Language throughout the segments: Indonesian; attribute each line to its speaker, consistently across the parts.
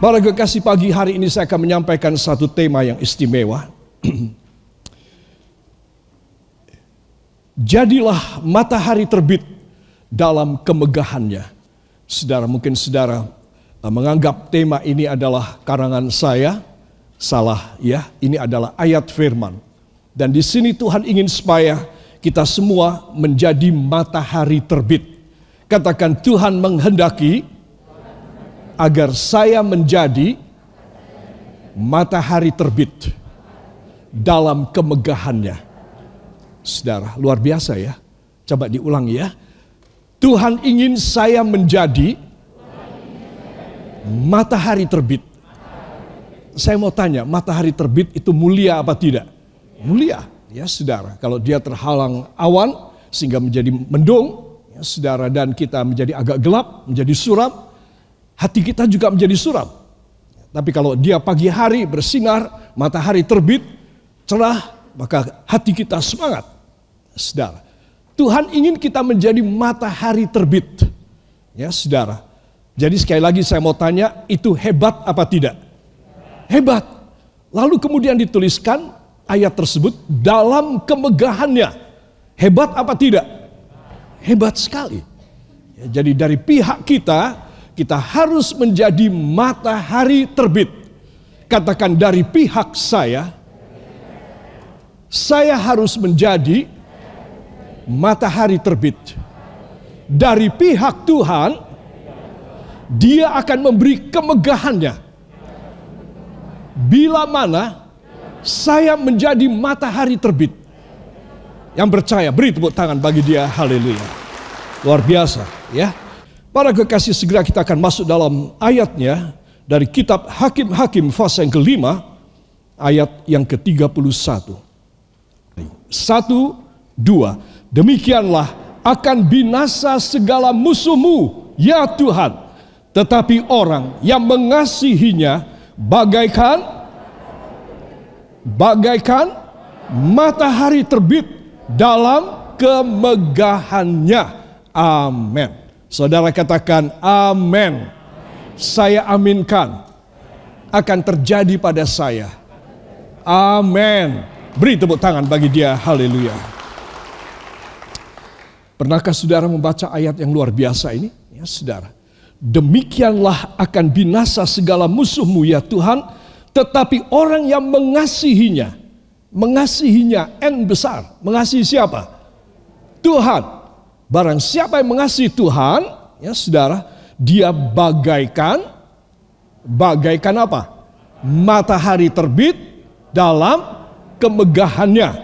Speaker 1: Para kekasih pagi hari ini saya akan menyampaikan satu tema yang istimewa. Jadilah matahari terbit dalam kemegahannya. Saudara mungkin saudara eh, menganggap tema ini adalah karangan saya, salah ya. Ini adalah ayat firman. Dan di sini Tuhan ingin supaya kita semua menjadi matahari terbit. Katakan Tuhan menghendaki agar saya menjadi matahari terbit dalam kemegahannya. Saudara, luar biasa ya. Coba diulang ya. Tuhan ingin saya menjadi matahari terbit. Saya mau tanya, matahari terbit itu mulia apa tidak? Mulia, ya saudara. Kalau dia terhalang awan sehingga menjadi mendung, ya saudara, dan kita menjadi agak gelap, menjadi suram, hati kita juga menjadi suram. Tapi kalau dia pagi hari bersinar, matahari terbit, cerah, maka hati kita semangat. Saudara, Tuhan ingin kita menjadi matahari terbit. Ya, saudara. Jadi sekali lagi saya mau tanya, itu hebat apa tidak? Hebat. Lalu kemudian dituliskan ayat tersebut dalam kemegahannya. Hebat apa tidak? Hebat sekali. Ya, jadi dari pihak kita, kita harus menjadi matahari terbit. Katakan dari pihak saya, saya harus menjadi matahari terbit. Dari pihak Tuhan, Dia akan memberi kemegahannya. Bila mana saya menjadi matahari terbit. Yang percaya, beri tepuk tangan bagi dia. Haleluya. Luar biasa, ya. Para kekasih segera kita akan masuk dalam ayatnya dari kitab Hakim-Hakim fase yang kelima ayat yang ke-31. Satu, dua. Demikianlah akan binasa segala musuhmu ya Tuhan. Tetapi orang yang mengasihinya bagaikan bagaikan matahari terbit dalam kemegahannya. Amin. Saudara katakan amin. Saya aminkan akan terjadi pada saya. Amin. Beri tepuk tangan bagi dia. Haleluya. Pernahkah saudara membaca ayat yang luar biasa ini? Ya, saudara. Demikianlah akan binasa segala musuhmu ya Tuhan, tetapi orang yang mengasihinya, mengasihinya N besar, mengasihi siapa? Tuhan Barang siapa yang mengasihi Tuhan, ya saudara, dia bagaikan, bagaikan apa? Matahari terbit dalam kemegahannya.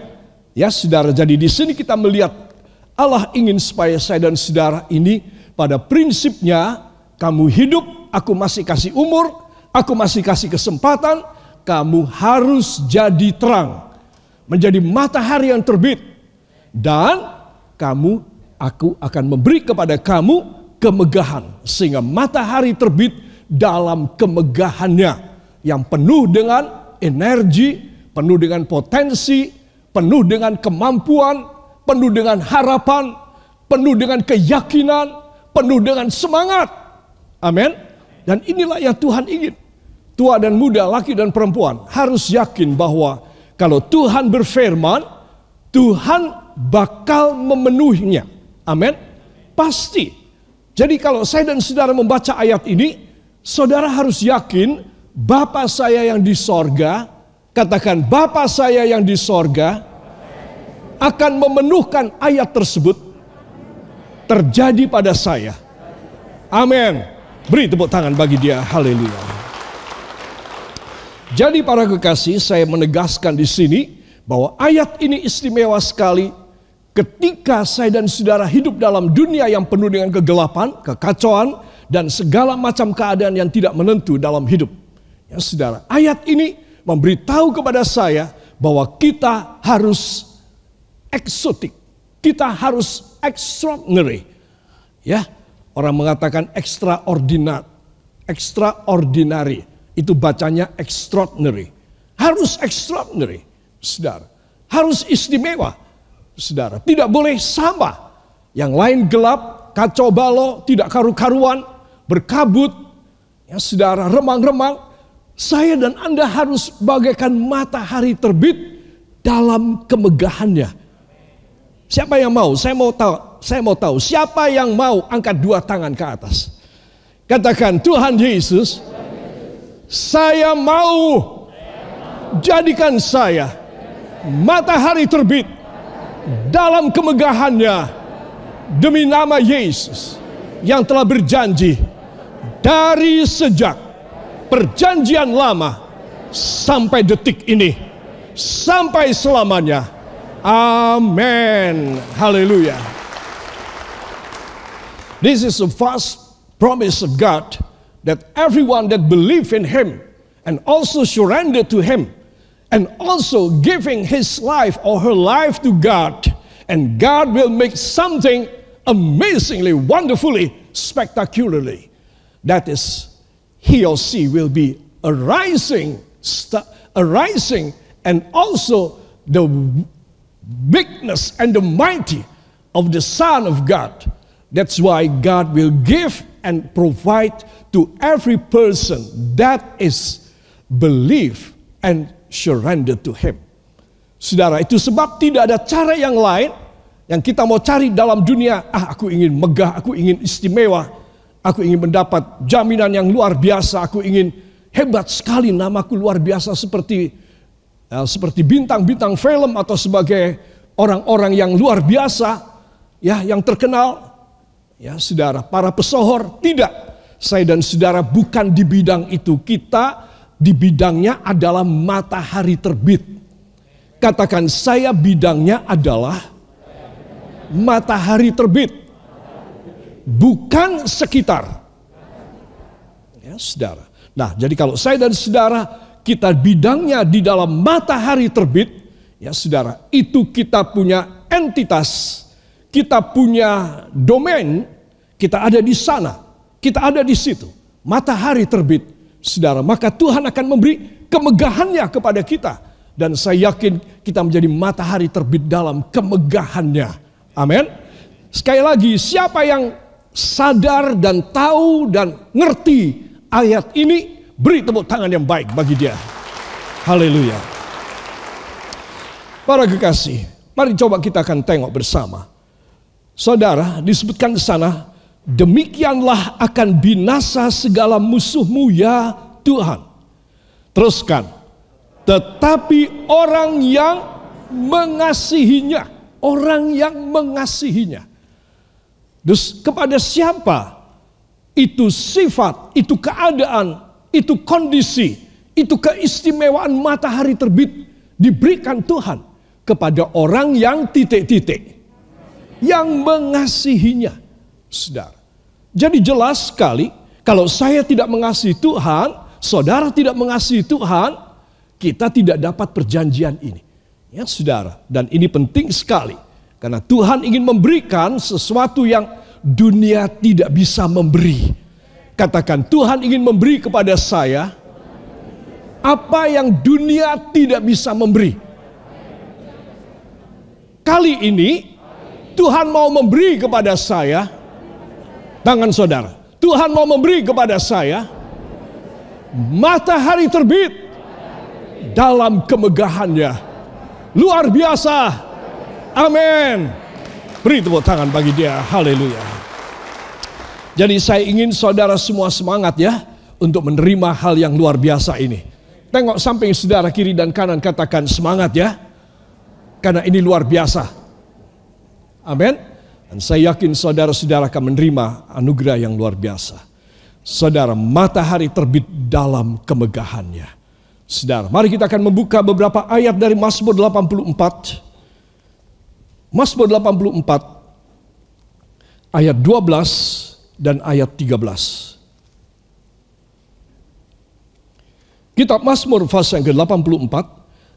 Speaker 1: Ya saudara, jadi di sini kita melihat Allah ingin supaya saya dan saudara ini pada prinsipnya kamu hidup, aku masih kasih umur, aku masih kasih kesempatan, kamu harus jadi terang, menjadi matahari yang terbit, dan kamu Aku akan memberi kepada kamu kemegahan sehingga matahari terbit dalam kemegahannya yang penuh dengan energi, penuh dengan potensi, penuh dengan kemampuan, penuh dengan harapan, penuh dengan keyakinan, penuh dengan semangat. Amin. Dan inilah yang Tuhan ingin. Tua dan muda, laki dan perempuan harus yakin bahwa kalau Tuhan berfirman, Tuhan bakal memenuhinya. Amin. Pasti. Jadi kalau saya dan saudara membaca ayat ini, saudara harus yakin Bapa saya yang di sorga, katakan Bapa saya yang di sorga akan memenuhkan ayat tersebut terjadi pada saya. Amin. Beri tepuk tangan bagi dia. Haleluya. Jadi para kekasih, saya menegaskan di sini bahwa ayat ini istimewa sekali Ketika saya dan saudara hidup dalam dunia yang penuh dengan kegelapan, kekacauan, dan segala macam keadaan yang tidak menentu dalam hidup. Ya saudara, ayat ini memberitahu kepada saya bahwa kita harus eksotik. Kita harus extraordinary. Ya, orang mengatakan extraordinary. extraordinary. Itu bacanya extraordinary. Harus extraordinary, saudara. Harus istimewa saudara. Tidak boleh sama. Yang lain gelap, kacau balau, tidak karu-karuan, berkabut, ya saudara remang-remang. Saya dan Anda harus bagaikan matahari terbit dalam kemegahannya. Siapa yang mau? Saya mau tahu. Saya mau tahu siapa yang mau angkat dua tangan ke atas. Katakan Tuhan Yesus, saya mau jadikan saya matahari terbit dalam kemegahannya demi nama Yesus yang telah berjanji dari sejak perjanjian lama sampai detik ini sampai selamanya. Amin. haleluya This is a fast promise of God that everyone that believe in him and also surrender to him and also giving his life or her life to God. And God will make something amazingly, wonderfully, spectacularly. That is, he or she will be arising, arising, and also the bigness and the mighty of the Son of God. That's why God will give and provide to every person that is belief and surrender to Him. Saudara, itu sebab tidak ada cara yang lain yang kita mau cari dalam dunia. Ah, aku ingin megah, aku ingin istimewa, aku ingin mendapat jaminan yang luar biasa, aku ingin hebat sekali namaku luar biasa seperti ya, seperti bintang-bintang film atau sebagai orang-orang yang luar biasa ya yang terkenal ya saudara para pesohor tidak saya dan saudara bukan di bidang itu kita di bidangnya adalah matahari terbit. Katakan saya bidangnya adalah matahari terbit. Bukan sekitar. Ya, saudara. Nah, jadi kalau saya dan saudara kita bidangnya di dalam matahari terbit, ya saudara, itu kita punya entitas, kita punya domain, kita ada di sana, kita ada di situ. Matahari terbit, Saudara, maka Tuhan akan memberi kemegahannya kepada kita. Dan saya yakin kita menjadi matahari terbit dalam kemegahannya. Amin. Sekali lagi, siapa yang sadar dan tahu dan ngerti ayat ini, beri tepuk tangan yang baik bagi dia. Haleluya. Para kekasih, mari coba kita akan tengok bersama. Saudara, disebutkan di sana demikianlah akan binasa segala musuhmu ya Tuhan. Teruskan. Tetapi orang yang mengasihinya, orang yang mengasihinya. Terus kepada siapa itu sifat, itu keadaan, itu kondisi, itu keistimewaan matahari terbit diberikan Tuhan kepada orang yang titik-titik yang mengasihinya. Sedar. Jadi jelas sekali, kalau saya tidak mengasihi Tuhan, saudara tidak mengasihi Tuhan, kita tidak dapat perjanjian ini. Ya saudara, dan ini penting sekali. Karena Tuhan ingin memberikan sesuatu yang dunia tidak bisa memberi. Katakan Tuhan ingin memberi kepada saya apa yang dunia tidak bisa memberi. Kali ini Tuhan mau memberi kepada saya tangan saudara. Tuhan mau memberi kepada saya matahari terbit dalam kemegahannya. Luar biasa. Amin. Beri tepuk tangan bagi dia. Haleluya. Jadi saya ingin saudara semua semangat ya untuk menerima hal yang luar biasa ini. Tengok samping saudara kiri dan kanan katakan semangat ya. Karena ini luar biasa. Amin. Dan saya yakin saudara-saudara akan menerima anugerah yang luar biasa. Saudara, matahari terbit dalam kemegahannya. Saudara, mari kita akan membuka beberapa ayat dari Mazmur 84. Mazmur 84 ayat 12 dan ayat 13. Kitab Mazmur pasal yang ke-84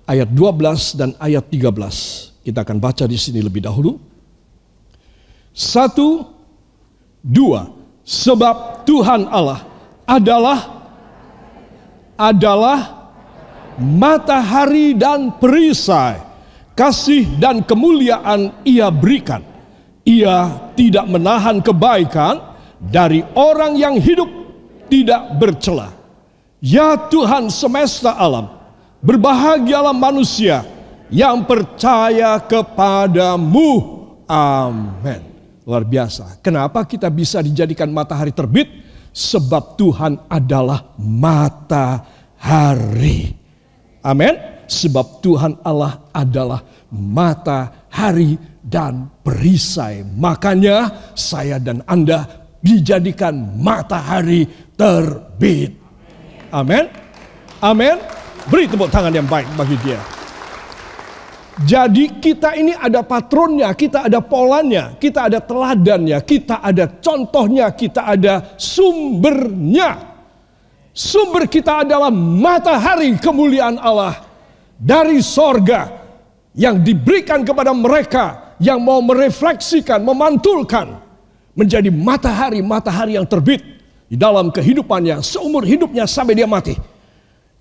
Speaker 1: ayat 12 dan ayat 13. Kita akan baca di sini lebih dahulu. Satu, dua. Sebab Tuhan Allah adalah adalah matahari dan perisai. Kasih dan kemuliaan ia berikan. Ia tidak menahan kebaikan dari orang yang hidup tidak bercela. Ya Tuhan semesta alam, berbahagialah manusia yang percaya kepadamu. Amin. Luar biasa. Kenapa kita bisa dijadikan matahari terbit? Sebab Tuhan adalah matahari. Amin. Sebab Tuhan Allah adalah matahari dan perisai. Makanya saya dan Anda dijadikan matahari terbit. Amin. Amin. Beri tepuk tangan yang baik bagi dia. Jadi kita ini ada patronnya, kita ada polanya, kita ada teladannya, kita ada contohnya, kita ada sumbernya. Sumber kita adalah matahari kemuliaan Allah dari sorga yang diberikan kepada mereka yang mau merefleksikan, memantulkan menjadi matahari-matahari yang terbit di dalam kehidupannya seumur hidupnya sampai dia mati.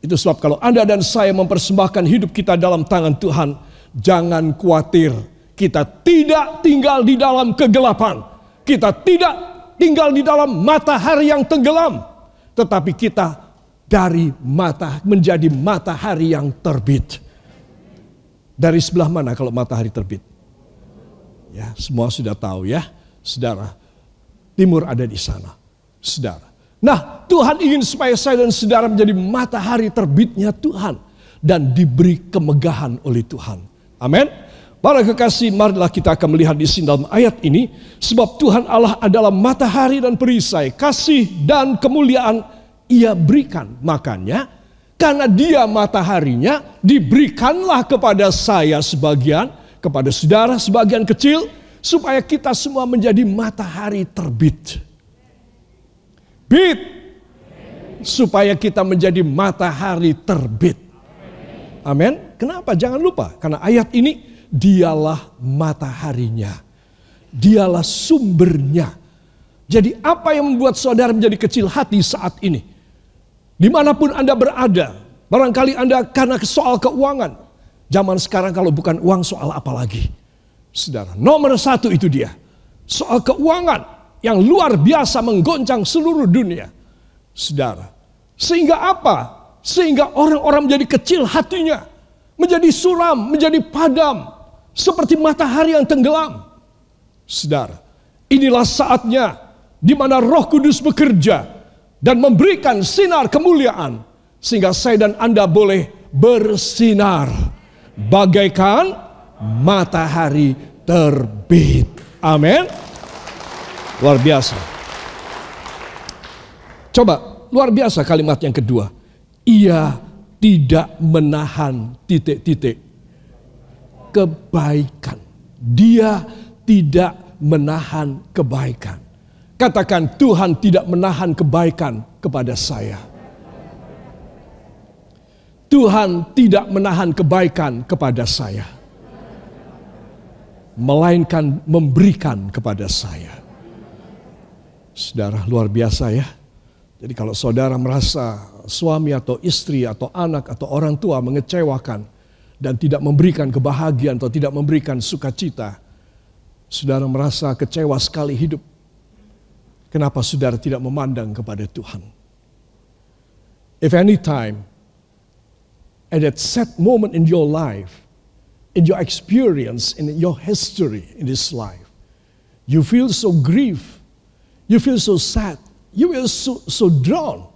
Speaker 1: Itu sebab kalau Anda dan saya mempersembahkan hidup kita dalam tangan Tuhan, Jangan khawatir, kita tidak tinggal di dalam kegelapan. Kita tidak tinggal di dalam matahari yang tenggelam, tetapi kita dari mata menjadi matahari yang terbit. Dari sebelah mana kalau matahari terbit? Ya, semua sudah tahu ya, Saudara. Timur ada di sana, Saudara. Nah, Tuhan ingin supaya saya dan saudara menjadi matahari terbitnya Tuhan dan diberi kemegahan oleh Tuhan. Amin. Para kekasih, marilah kita akan melihat di sini dalam ayat ini. Sebab Tuhan Allah adalah matahari dan perisai, kasih dan kemuliaan ia berikan. Makanya, karena dia mataharinya, diberikanlah kepada saya sebagian, kepada saudara sebagian kecil, supaya kita semua menjadi matahari terbit. Bit, supaya kita menjadi matahari terbit. Amin. Kenapa? Jangan lupa karena ayat ini dialah mataharinya. Dialah sumbernya. Jadi apa yang membuat saudara menjadi kecil hati saat ini? Dimanapun Anda berada, barangkali Anda karena soal keuangan. Zaman sekarang kalau bukan uang soal apa lagi? Saudara, nomor satu itu dia. Soal keuangan yang luar biasa menggoncang seluruh dunia. Saudara, sehingga apa? Sehingga orang-orang menjadi kecil hatinya. Menjadi suram, menjadi padam. Seperti matahari yang tenggelam. Saudara, inilah saatnya di mana roh kudus bekerja dan memberikan sinar kemuliaan. Sehingga saya dan Anda boleh bersinar. Bagaikan matahari terbit. Amin. Luar biasa. Coba, luar biasa kalimat yang kedua ia tidak menahan titik-titik kebaikan. Dia tidak menahan kebaikan. Katakan Tuhan tidak menahan kebaikan kepada saya. Tuhan tidak menahan kebaikan kepada saya. Melainkan memberikan kepada saya. Saudara luar biasa ya. Jadi kalau saudara merasa suami atau istri atau anak atau orang tua mengecewakan dan tidak memberikan kebahagiaan atau tidak memberikan sukacita, saudara merasa kecewa sekali hidup. Kenapa saudara tidak memandang kepada Tuhan? If any time, at that set moment in your life, in your experience, in your history in this life, you feel so grief, you feel so sad, you feel so, so drawn,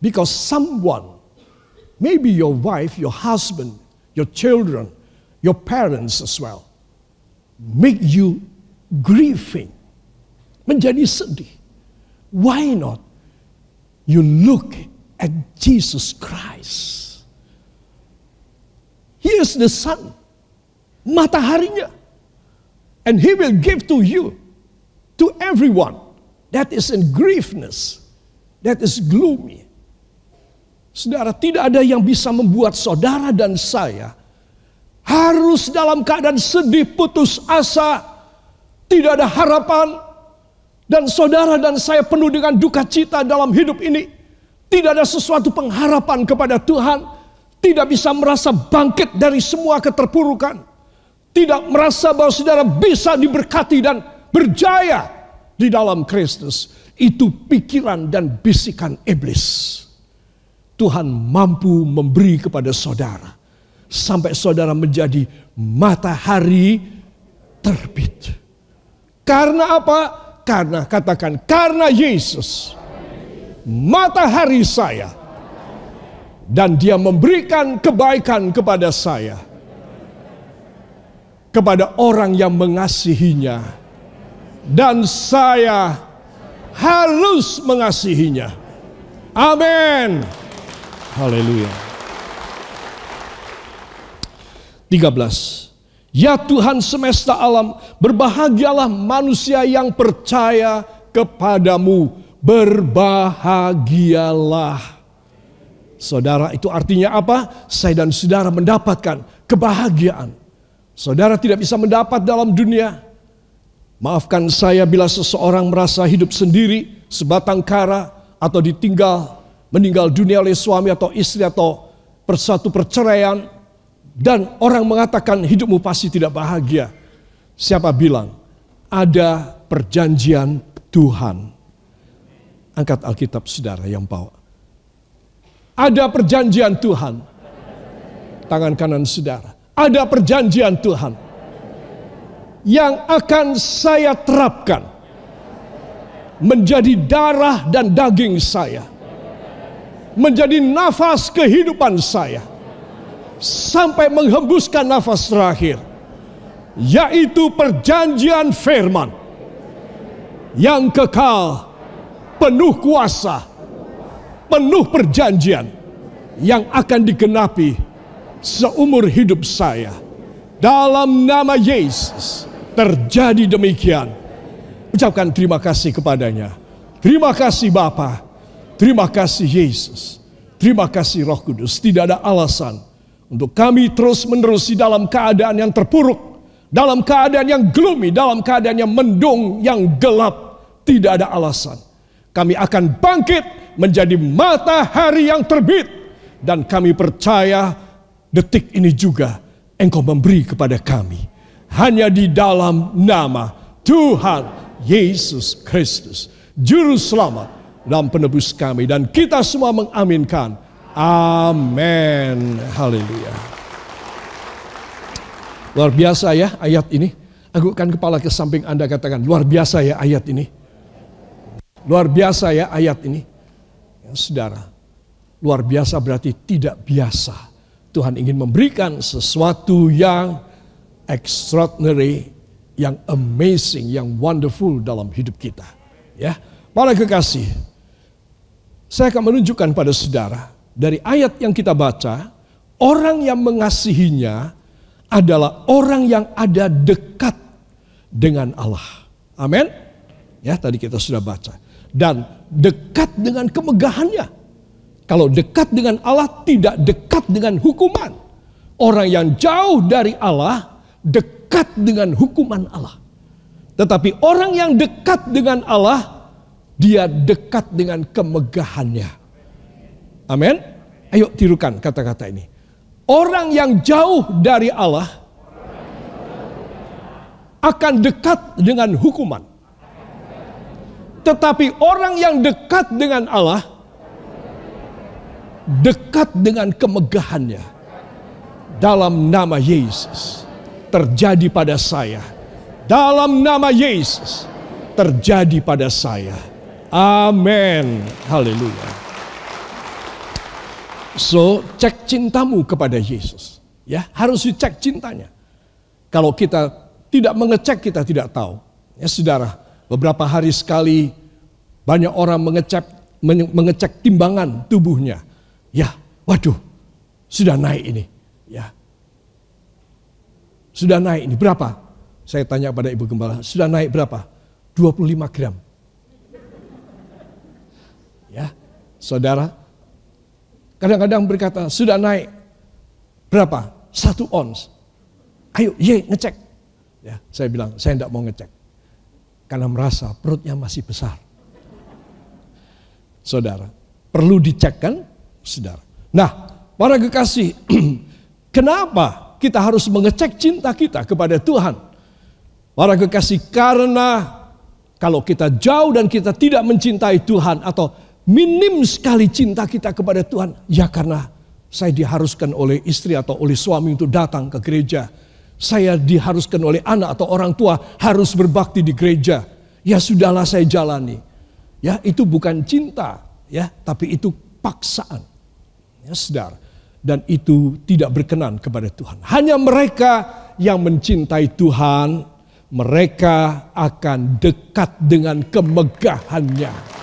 Speaker 1: Because someone, maybe your wife, your husband, your children, your parents as well, make you grieving, menjadi sedih. Why not? You look at Jesus Christ. He is the sun, mataharinya, and he will give to you, to everyone that is in griefness, that is gloomy, Saudara, tidak ada yang bisa membuat saudara dan saya harus dalam keadaan sedih, putus asa, tidak ada harapan, dan saudara dan saya penuh dengan duka cita dalam hidup ini. Tidak ada sesuatu pengharapan kepada Tuhan, tidak bisa merasa bangkit dari semua keterpurukan, tidak merasa bahwa saudara bisa diberkati dan berjaya di dalam Kristus. Itu pikiran dan bisikan iblis. Tuhan mampu memberi kepada saudara. Sampai saudara menjadi matahari terbit. Karena apa? Karena katakan karena Yesus. Matahari saya. Dan dia memberikan kebaikan kepada saya. Kepada orang yang mengasihinya. Dan saya harus mengasihinya. Amin. Haleluya. 13. Ya Tuhan semesta alam, berbahagialah manusia yang percaya kepadamu. Berbahagialah. Saudara, itu artinya apa? Saya dan saudara mendapatkan kebahagiaan. Saudara tidak bisa mendapat dalam dunia. Maafkan saya bila seseorang merasa hidup sendiri, sebatang kara, atau ditinggal meninggal dunia oleh suami atau istri atau persatu perceraian dan orang mengatakan hidupmu pasti tidak bahagia. Siapa bilang? Ada perjanjian Tuhan. Angkat Alkitab saudara yang bawa. Ada perjanjian Tuhan. Tangan kanan saudara. Ada perjanjian Tuhan. Yang akan saya terapkan. Menjadi darah dan daging saya menjadi nafas kehidupan saya sampai menghembuskan nafas terakhir yaitu perjanjian firman yang kekal penuh kuasa penuh perjanjian yang akan digenapi seumur hidup saya dalam nama Yesus terjadi demikian ucapkan terima kasih kepadanya terima kasih Bapak Terima kasih Yesus. Terima kasih Roh Kudus. Tidak ada alasan untuk kami terus menerusi dalam keadaan yang terpuruk, dalam keadaan yang gloomy, dalam keadaan yang mendung, yang gelap. Tidak ada alasan. Kami akan bangkit menjadi matahari yang terbit dan kami percaya detik ini juga Engkau memberi kepada kami hanya di dalam nama Tuhan Yesus Kristus, Juru Selamat dalam penebus kami. Dan kita semua mengaminkan. Amin. Haleluya. Luar biasa ya ayat ini. Agukkan kepala ke samping Anda katakan, luar biasa ya ayat ini. Luar biasa ya ayat ini. Ya, saudara, luar biasa berarti tidak biasa. Tuhan ingin memberikan sesuatu yang extraordinary, yang amazing, yang wonderful dalam hidup kita. Ya, para kekasih, saya akan menunjukkan pada saudara dari ayat yang kita baca, orang yang mengasihinya adalah orang yang ada dekat dengan Allah. Amin. Ya, tadi kita sudah baca. Dan dekat dengan kemegahannya. Kalau dekat dengan Allah tidak dekat dengan hukuman. Orang yang jauh dari Allah dekat dengan hukuman Allah. Tetapi orang yang dekat dengan Allah dia dekat dengan kemegahannya. Amin. Ayo tirukan kata-kata ini. Orang yang jauh dari Allah akan dekat dengan hukuman. Tetapi orang yang dekat dengan Allah dekat dengan kemegahannya. Dalam nama Yesus terjadi pada saya. Dalam nama Yesus terjadi pada saya Amin. Haleluya. So, cek cintamu kepada Yesus. Ya, harus dicek cintanya. Kalau kita tidak mengecek, kita tidak tahu. Ya, saudara, beberapa hari sekali banyak orang mengecek mengecek timbangan tubuhnya. Ya, waduh, sudah naik ini. Ya, sudah naik ini berapa? Saya tanya pada ibu gembala, sudah naik berapa? 25 gram. Saudara, kadang-kadang berkata, sudah naik berapa? Satu ons. Ayo, ye, ngecek. Ya, saya bilang, saya tidak mau ngecek. Karena merasa perutnya masih besar. Saudara, perlu dicek kan? Saudara. Nah, para kekasih, kenapa kita harus mengecek cinta kita kepada Tuhan? Para kekasih, karena kalau kita jauh dan kita tidak mencintai Tuhan atau minim sekali cinta kita kepada Tuhan. Ya karena saya diharuskan oleh istri atau oleh suami untuk datang ke gereja. Saya diharuskan oleh anak atau orang tua harus berbakti di gereja. Ya sudahlah saya jalani. Ya itu bukan cinta ya, tapi itu paksaan. Ya sedar. Dan itu tidak berkenan kepada Tuhan. Hanya mereka yang mencintai Tuhan, mereka akan dekat dengan kemegahannya.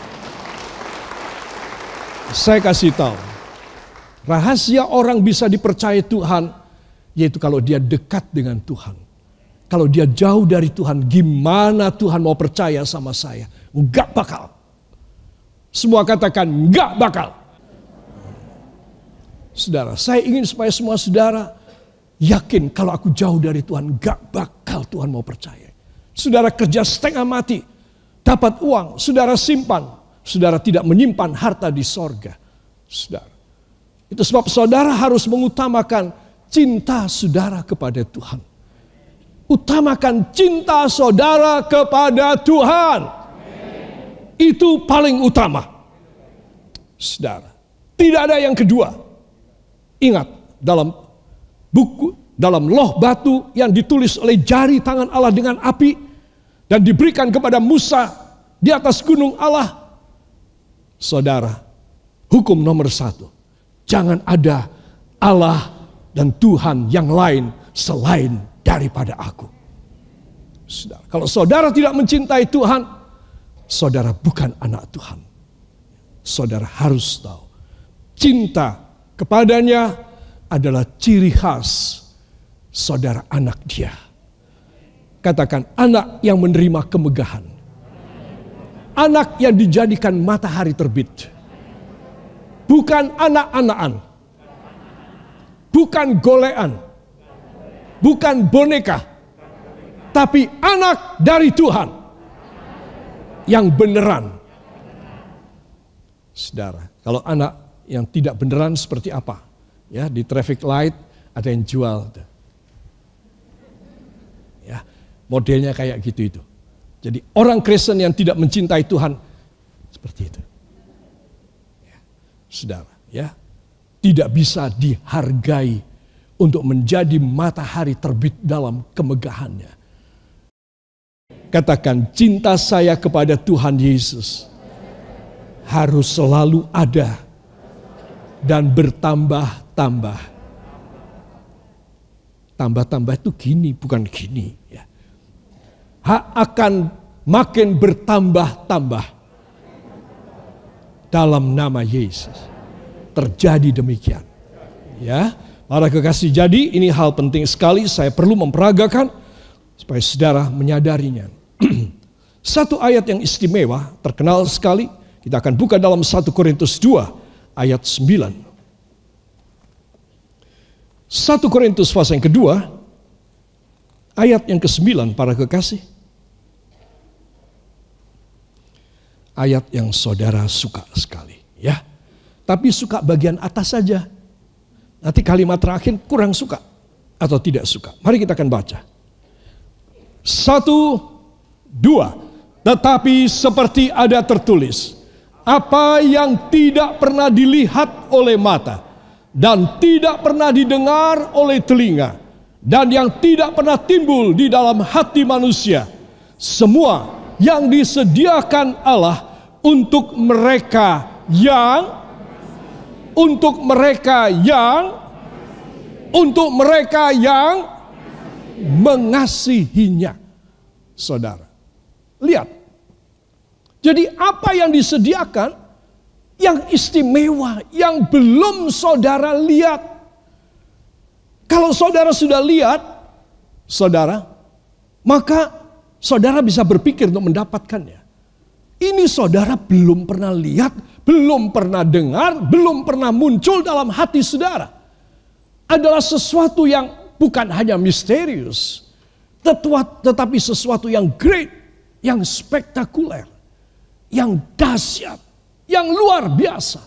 Speaker 1: Saya kasih tahu. Rahasia orang bisa dipercaya Tuhan yaitu kalau dia dekat dengan Tuhan. Kalau dia jauh dari Tuhan, gimana Tuhan mau percaya sama saya? Enggak bakal. Semua katakan enggak bakal. Saudara, saya ingin supaya semua saudara yakin kalau aku jauh dari Tuhan, enggak bakal Tuhan mau percaya. Saudara kerja setengah mati, dapat uang, saudara simpan, Saudara tidak menyimpan harta di sorga. Saudara. Itu sebab saudara harus mengutamakan cinta saudara kepada Tuhan. Utamakan cinta saudara kepada Tuhan. Itu paling utama. Saudara, tidak ada yang kedua. Ingat, dalam buku dalam loh batu yang ditulis oleh jari tangan Allah dengan api dan diberikan kepada Musa di atas gunung Allah Saudara, hukum nomor satu. Jangan ada Allah dan Tuhan yang lain selain daripada aku. Saudara, kalau saudara tidak mencintai Tuhan, saudara bukan anak Tuhan. Saudara harus tahu, cinta kepadanya adalah ciri khas saudara anak dia. Katakan anak yang menerima kemegahan anak yang dijadikan matahari terbit. Bukan anak-anakan. Bukan golean. Bukan boneka. Tapi anak dari Tuhan. Yang beneran. Saudara, kalau anak yang tidak beneran seperti apa? Ya, di traffic light ada yang jual. Ya, modelnya kayak gitu itu. Jadi orang Kristen yang tidak mencintai Tuhan seperti itu. Ya, saudara, ya. Tidak bisa dihargai untuk menjadi matahari terbit dalam kemegahannya. Katakan cinta saya kepada Tuhan Yesus harus selalu ada dan bertambah-tambah. Tambah-tambah itu gini, bukan gini ya akan makin bertambah-tambah. Dalam nama Yesus. Terjadi demikian. Ya, para kekasih jadi ini hal penting sekali saya perlu memperagakan supaya saudara menyadarinya. Satu ayat yang istimewa, terkenal sekali, kita akan buka dalam 1 Korintus 2 ayat 9. 1 Korintus pasal yang kedua ayat yang ke-9 para kekasih. ayat yang saudara suka sekali, ya. Tapi suka bagian atas saja. Nanti kalimat terakhir kurang suka atau tidak suka. Mari kita akan baca. Satu, dua. Tetapi seperti ada tertulis, apa yang tidak pernah dilihat oleh mata dan tidak pernah didengar oleh telinga dan yang tidak pernah timbul di dalam hati manusia, semua yang disediakan Allah untuk mereka yang untuk mereka yang untuk mereka yang mengasihinya. Saudara, lihat. Jadi apa yang disediakan yang istimewa yang belum saudara lihat. Kalau saudara sudah lihat, saudara, maka Saudara bisa berpikir untuk mendapatkannya. Ini saudara belum pernah lihat, belum pernah dengar, belum pernah muncul dalam hati saudara. Adalah sesuatu yang bukan hanya misterius, tetapi sesuatu yang great, yang spektakuler, yang dahsyat, yang luar biasa.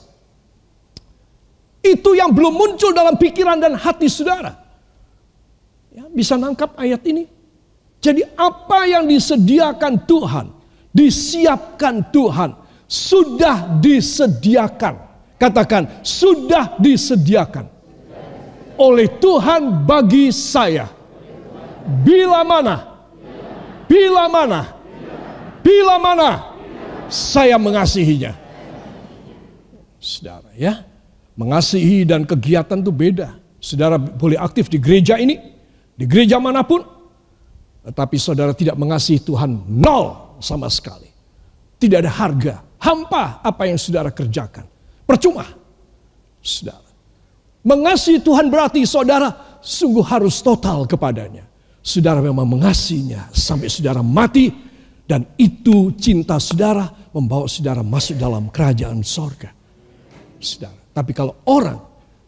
Speaker 1: Itu yang belum muncul dalam pikiran dan hati saudara. Ya, bisa nangkap ayat ini? Jadi apa yang disediakan Tuhan, disiapkan Tuhan, sudah disediakan. Katakan, sudah disediakan. Oleh Tuhan bagi saya. Bila mana? Bila mana? Bila mana? Saya mengasihinya. Saudara ya, mengasihi dan kegiatan itu beda. Saudara boleh aktif di gereja ini, di gereja manapun, tetapi saudara tidak mengasihi Tuhan, nol sama sekali. Tidak ada harga, hampa apa yang saudara kerjakan. Percuma, saudara. Mengasihi Tuhan berarti saudara sungguh harus total kepadanya. Saudara memang mengasihinya sampai saudara mati. Dan itu cinta saudara membawa saudara masuk dalam kerajaan sorga. Saudara. Tapi kalau orang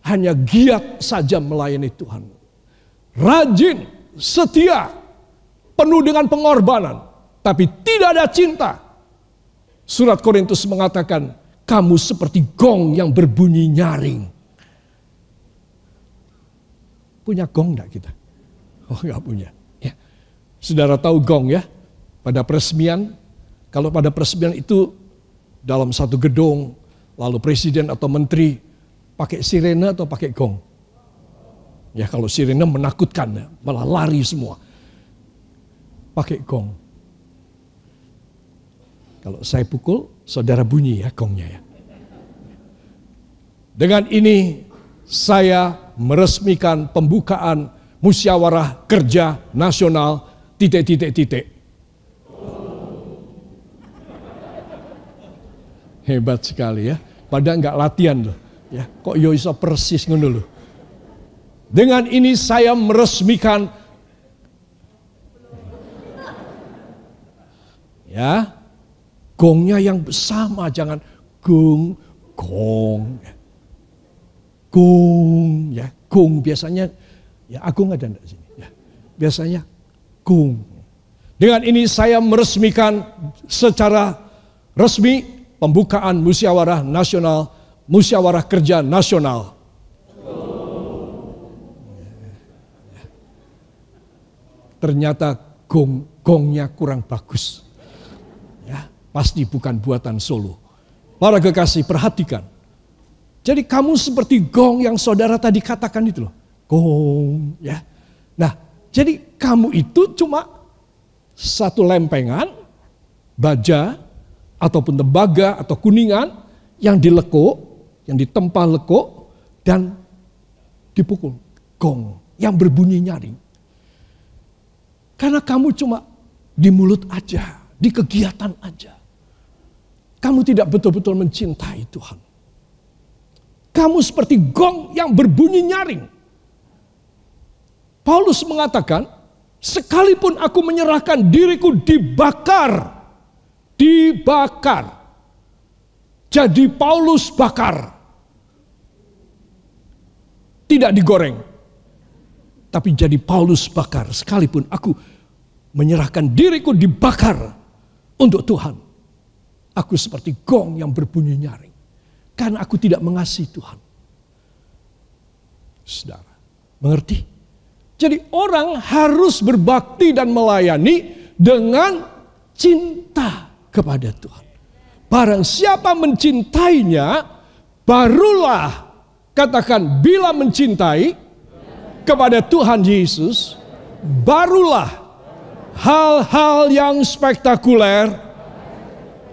Speaker 1: hanya giat saja melayani Tuhan. Rajin, setia, penuh dengan pengorbanan, tapi tidak ada cinta. Surat Korintus mengatakan, kamu seperti gong yang berbunyi nyaring. Punya gong enggak kita? Oh enggak punya. Ya. Saudara tahu gong ya? Pada peresmian, kalau pada peresmian itu dalam satu gedung, lalu presiden atau menteri pakai sirene atau pakai gong? Ya kalau sirene menakutkan, malah lari semua pakai gong. Kalau saya pukul, saudara bunyi ya gongnya ya. Dengan ini saya meresmikan pembukaan musyawarah kerja nasional titik titik titik. Hebat sekali ya. Padahal nggak latihan loh. Ya, kok yo iso persis ngono loh. Dengan ini saya meresmikan Ya. Gongnya yang sama, jangan gong, gong. Gong, ya. Gong biasanya, ya agung ada di sini? Ya. Biasanya gong. Dengan ini saya meresmikan secara resmi pembukaan musyawarah nasional, musyawarah kerja nasional ternyata gong gongnya kurang bagus pasti bukan buatan Solo. Para kekasih perhatikan. Jadi kamu seperti gong yang saudara tadi katakan itu loh. Gong ya. Nah jadi kamu itu cuma satu lempengan, baja, ataupun tembaga atau kuningan yang dilekuk, yang ditempa lekuk dan dipukul. Gong yang berbunyi nyaring. Karena kamu cuma di mulut aja di kegiatan aja. Kamu tidak betul-betul mencintai Tuhan. Kamu seperti gong yang berbunyi nyaring. Paulus mengatakan, sekalipun aku menyerahkan diriku dibakar, dibakar. Jadi Paulus bakar. Tidak digoreng. Tapi jadi Paulus bakar. Sekalipun aku menyerahkan diriku dibakar untuk Tuhan, aku seperti gong yang berbunyi nyaring. Karena aku tidak mengasihi Tuhan. Saudara, mengerti? Jadi orang harus berbakti dan melayani dengan cinta kepada Tuhan. Barang siapa mencintainya, barulah katakan bila mencintai kepada Tuhan Yesus, barulah hal-hal yang spektakuler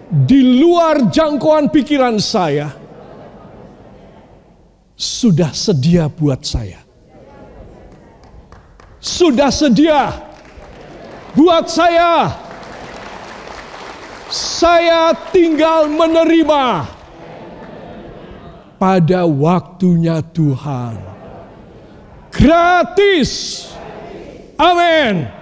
Speaker 1: di luar jangkauan pikiran saya sudah sedia buat saya. Sudah sedia buat saya. Saya tinggal menerima pada waktunya Tuhan. Gratis. Amin.